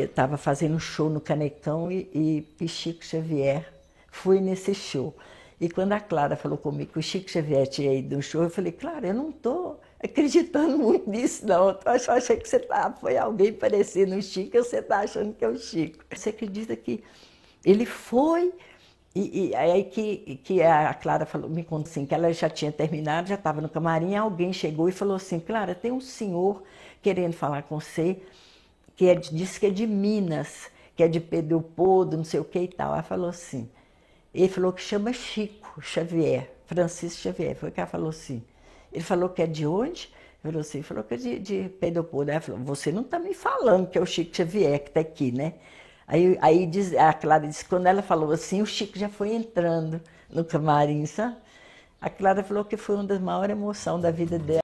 estava fazendo um show no Canecão e, e, e Chico Xavier. Fui nesse show. E quando a Clara falou comigo que o Chico Xavier tinha ido no show, eu falei, Clara, eu não estou acreditando muito nisso, não. Eu só achei que você tá, foi alguém parecendo o Chico, e você está achando que é o Chico. Você acredita que ele foi e, e, aí que, que a Clara falou, me conta assim, que ela já tinha terminado, já estava no camarim, alguém chegou e falou assim, Clara, tem um senhor querendo falar com você que é, diz que é de Minas, que é de Pedro Podo, não sei o que e tal. Ela falou assim. Ele falou que chama Chico Xavier, Francisco Xavier. Foi que ela falou assim. Ele falou que é de onde? Ele falou assim, falou que é de, de Pedro Podo. Ela falou, você não está me falando que é o Chico Xavier que está aqui, né? Aí, aí diz, a Clara disse, quando ela falou assim, o Chico já foi entrando no camarim, sabe? A Clara falou que foi uma das maiores emoções da vida dela.